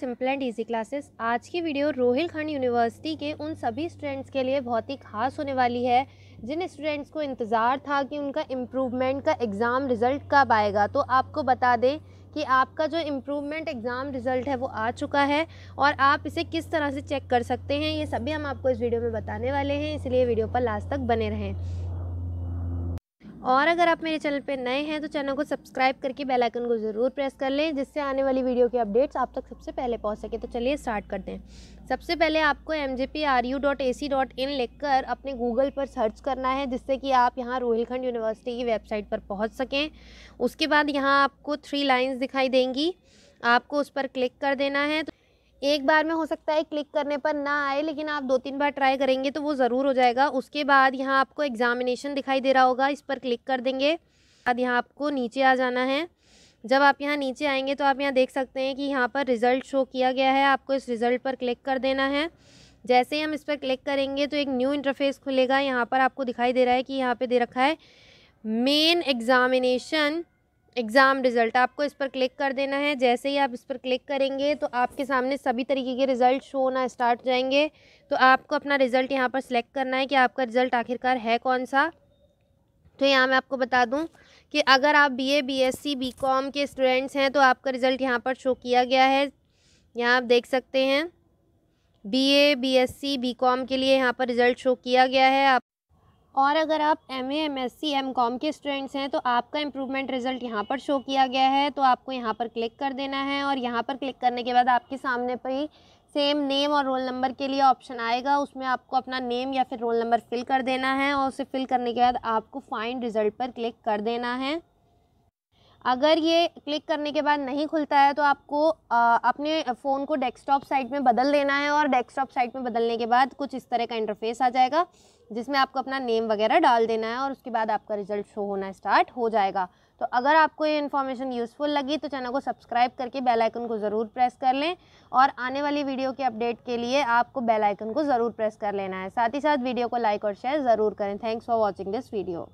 simple and easy classes आज की video Rohail खंड यूनिवर्सिटी के उन सभी स्टूडेंट्स के लिए बहुत ही खास होने वाली है जिन स्टूडेंट्स को इंतज़ार था कि उनका इम्प्रूवमेंट का एग्ज़ाम रिज़ल्ट कब आएगा तो आपको बता दें कि आपका जो इम्प्रूवमेंट एग्ज़ाम रिज़ल्ट है वो आ चुका है और आप इसे किस तरह से चेक कर सकते हैं ये सभी हम आपको इस वीडियो में बताने वाले हैं इसलिए वीडियो पर लास्ट तक बने रहें और अगर आप मेरे चैनल पे नए हैं तो चैनल को सब्सक्राइब करके बेल आइकन को ज़रूर प्रेस कर लें जिससे आने वाली वीडियो की अपडेट्स आप तक सबसे पहले पहुंच सके तो चलिए स्टार्ट करते हैं सबसे पहले आपको M J P R U dot A C dot in लिख कर अपने गूगल पर सर्च करना है जिससे कि आप यहाँ रोहिलखंड यूनिवर्सिटी की वेबसाइट पर पहुँच सकें उसके बाद यहाँ आपको थ्री लाइन्स दिखाई देंगी आपको उस पर क्लिक कर देना है एक बार में हो सकता है क्लिक करने पर ना आए लेकिन आप दो तीन बार ट्राई करेंगे तो वो ज़रूर हो जाएगा उसके बाद यहाँ आपको एग्ज़ामिनेशन दिखाई दे रहा होगा इस पर क्लिक कर देंगे बाद यहाँ आपको नीचे आ जाना है जब आप यहाँ नीचे आएंगे तो आप यहाँ देख सकते हैं कि यहाँ पर रिज़ल्ट शो किया गया है आपको इस रिज़ल्ट पर क्लिक कर देना है जैसे ही हम इस पर क्लिक करेंगे तो एक न्यू इंटरफेस खुलेगा यहाँ पर आपको दिखाई दे रहा है कि यहाँ पर दे रखा है मेन एग्ज़ामिनेशन एग्ज़ाम रिज़ल्ट आपको इस पर क्लिक कर देना है जैसे ही आप इस पर क्लिक करेंगे तो आपके सामने सभी तरीके के रिज़ल्ट शो होना स्टार्ट जाएंगे तो आपको अपना रिज़ल्ट यहाँ पर सिलेक्ट करना है कि आपका रिज़ल्ट आखिरकार है कौन सा तो यहाँ मैं आपको बता दूँ कि अगर आप बीए बीएससी बीकॉम के स्टूडेंट्स हैं तो आपका रिज़ल्ट यहाँ पर शो किया गया है यहाँ आप देख सकते हैं बी ए बीकॉम के लिए यहाँ पर रिज़ल्ट शो किया गया है आप और अगर आप M A M S C M com के स्टूडेंट्स हैं तो आपका इम्प्रूवमेंट रिजल्ट यहाँ पर शो किया गया है तो आपको यहाँ पर क्लिक कर देना है और यहाँ पर क्लिक करने के बाद आपके सामने पर ही सेम नेम और रोल नंबर के लिए ऑप्शन आएगा उसमें आपको अपना नेम या फिर रोल नंबर फिल कर देना है और उसे फिल करने के बाद आपको फाइंड रिज़ल्ट पर क्लिक कर देना है अगर ये क्लिक करने के बाद नहीं खुलता है तो आपको आ, अपने फ़ोन को डेस्कटॉप साइट में बदल देना है और डेस्कटॉप साइट में बदलने के बाद कुछ इस तरह का इंटरफेस आ जाएगा जिसमें आपको अपना नेम वगैरह डाल देना है और उसके बाद आपका रिजल्ट शो होना स्टार्ट हो जाएगा तो अगर आपको ये इन्फॉर्मेशन यूज़फुल लगी तो चैनल को सब्सक्राइब करके बेल आइकन को ज़रूर प्रेस कर लें और आने वाली वीडियो के अपडेट के लिए आपको बेल आइकन को ज़रूर प्रेस कर लेना है साथ ही साथ वीडियो को लाइक और शेयर ज़रूर करें thanks for watching this video